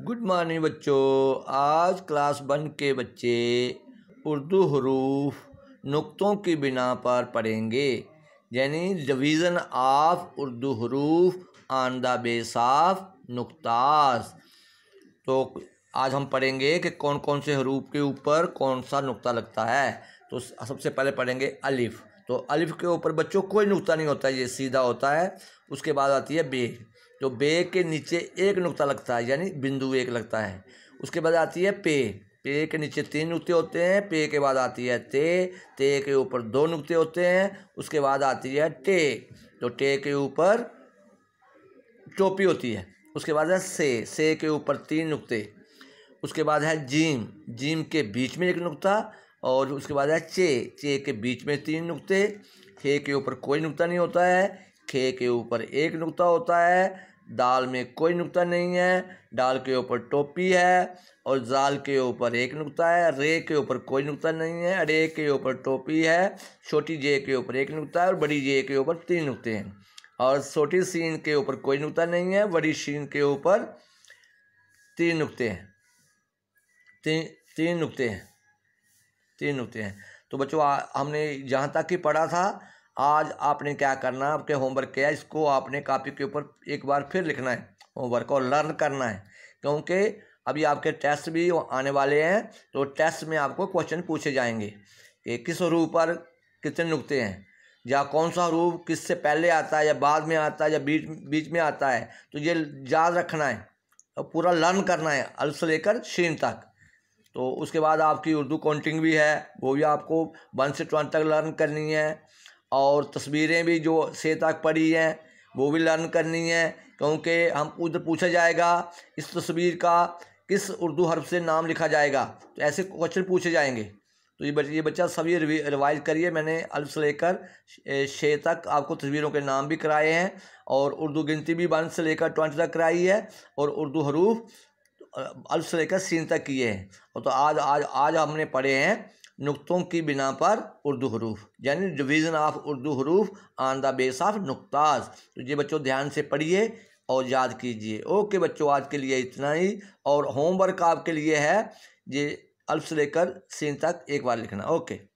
good morning बच्चों आज class one के बच्चे उर्दू हरूफ नुक्तों की बिना पर पढ़ेंगे यानी डिवीज़न ऑफ उर्दू हरूफ आन द बेसाफ नुकताज तो आज हम पढ़ेंगे कि कौन कौन से हरूफ के ऊपर कौन सा नुक्ता लगता है तो सबसे पहले पढ़ेंगे अलिफ़ तो अलिफ़ के ऊपर बच्चों कोई नुक्ता नहीं होता ये सीधा होता है उसके बाद आती है बे जो बे के नीचे एक नुकता लगता है यानी बिंदु एक लगता है उसके बाद आती है पे पे के नीचे तीन नुकते होते हैं पे के बाद आती है ते ते के ऊपर दो नुकते होते हैं उसके बाद आती है टे तो टे के ऊपर टोपी होती है उसके बाद है से से के ऊपर तीन नुकते उसके बाद है जीम जीम के बीच में एक नुकता और उसके बाद है चे चे के बीच में तीन नुकते खे के ऊपर कोई नुकता नहीं होता है खे के ऊपर एक नुकता होता है दाल में कोई नुकता नहीं है डाल के ऊपर टोपी है और जाल के ऊपर एक नुकता है रे के ऊपर कोई नुकता नहीं है रे के ऊपर टोपी है छोटी जे के ऊपर एक नुकता है और बड़ी जे के ऊपर तीन नुकते हैं और छोटी सीन के ऊपर कोई नुकता नहीं है बड़ी सीन के ऊपर तीन नुकते हैं तीन तीन नुकते हैं तीन नुकते हैं तो बच्चों हमने जहाँ तक ही पढ़ा था आज आपने क्या करना है आपके होमवर्क क्या है इसको आपने कापी के ऊपर एक बार फिर लिखना है होमवर्क और लर्न करना है क्योंकि अभी आपके टेस्ट भी आने वाले हैं तो टेस्ट में आपको क्वेश्चन पूछे जाएंगे कि किस रूप पर कितने नुकते हैं या कौन सा रूप किससे पहले आता है या बाद में आता है या बीच बीच में आता है तो ये याद रखना है और पूरा लर्न करना है अल से लेकर शीन तक तो उसके बाद आपकी उर्दू काउंटिंग भी है वो भी आपको वन से ट्वेंटी तक लर्न करनी है और तस्वीरें भी जो से तक पड़ी हैं वो भी लर्न करनी है क्योंकि हम उधर पूछा जाएगा इस तस्वीर का किस उर्दू हर्फ से नाम लिखा जाएगा तो ऐसे क्वेश्चन पूछे जाएंगे तो ये बच्चा ये बच्चा सभी रिवाइज करिए मैंने अल्फ से लेकर शे तक आपको तस्वीरों के नाम भी कराए हैं और उर्दू गिनती भी वन से लेकर ट्वेंटी तक कराई है और उर्दू हरूफ अल्फ से लेकर सीन तक किए हैं और तो आज आज आज हमने पढ़े हैं नुकतों की बिना पर उर्दू हरूफ यानी डिवीज़न ऑफ उर्दू हरूफ ऑन द बेस ऑफ नुकताज तो ये बच्चों ध्यान से पढ़िए और याद कीजिए ओके बच्चों आज के लिए इतना ही और होमवर्क आपके लिए है ये अल्फ से लेकर सीन तक एक बार लिखना ओके